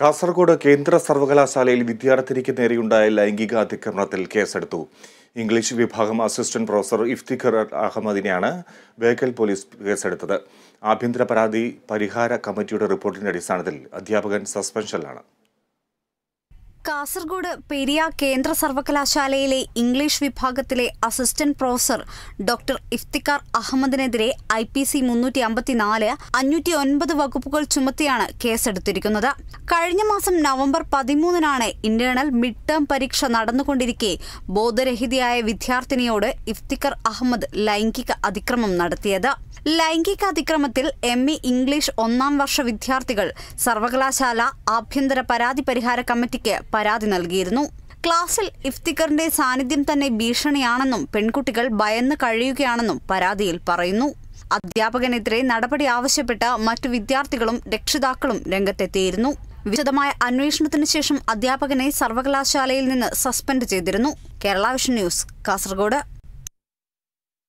കാസർഗോഡ് കേന്ദ്ര സർവകലാശാലയിൽ വിദ്യാർത്ഥിനിക്ക് നേരെയുണ്ടായ ലൈംഗിക അതിക്രമണത്തിൽ കേസെടുത്തു ഇംഗ്ലീഷ് വിഭാഗം അസിസ്റ്റന്റ് പ്രൊഫസർ ഇഫ്തിഖർ അഹമ്മദിനെയാണ് ബേക്കൽ പോലീസ് കേസെടുത്തത് ആഭ്യന്തര പരാതി പരിഹാര കമ്മിറ്റിയുടെ റിപ്പോർട്ടിന്റെ അടിസ്ഥാനത്തിൽ അധ്യാപകൻ സസ്പെൻഷനിലാണ് കാസർഗോഡ് പെരിയ കേന്ദ്ര സർവകലാശാലയിലെ ഇംഗ്ലീഷ് വിഭാഗത്തിലെ അസിസ്റ്റന്റ് പ്രൊഫസർ ഡോക്ടർ ഇഫ്തിക്കാർ അഹമ്മദിനെതിരെ ഐ പി സി മുന്നൂറ്റി അമ്പത്തിനാല് അഞ്ഞൂറ്റി ഒൻപത് വകുപ്പുകൾ ചുമത്തിയാണ് കേസെടുത്തിരിക്കുന്നത് കഴിഞ്ഞ മാസം നവംബർ പതിമൂന്നിനാണ് ഇന്റേണൽ മിഡ് ടേം പരീക്ഷ നടന്നുകൊണ്ടിരിക്കെ ബോധരഹിതയായ വിദ്യാർത്ഥിനിയോട് ഇഫ്തിക്കർ അഹമ്മദ് ലൈംഗിക അതിക്രമം നടത്തിയത് ലൈംഗിക അതിക്രമത്തിൽ എം ഇ ഇംഗ്ലീഷ് ഒന്നാം വർഷ വിദ്യാർത്ഥികൾ സർവകലാശാല ആഭ്യന്തര പരാതി പരിഹാര കമ്മിറ്റിക്ക് പരാതി നൽകിയിരുന്നു ക്ലാസ്സിൽ ഇഫ്തിക്കറിന്റെ സാന്നിധ്യം തന്നെ ഭീഷണിയാണെന്നും പെൺകുട്ടികൾ ഭയന്ന് കഴിയുകയാണെന്നും പരാതിയിൽ പറയുന്നു അധ്യാപകനെതിരെ നടപടി ആവശ്യപ്പെട്ട് മറ്റു വിദ്യാർത്ഥികളും രക്ഷിതാക്കളും രംഗത്തെത്തിയിരുന്നു വിശദമായ അന്വേഷണത്തിന് ശേഷം അധ്യാപകനെ സർവകലാശാലയിൽ നിന്ന് സസ്പെൻഡ് ചെയ്തിരുന്നു കേരള വിഷൻ ന്യൂസ് കാസർഗോഡ്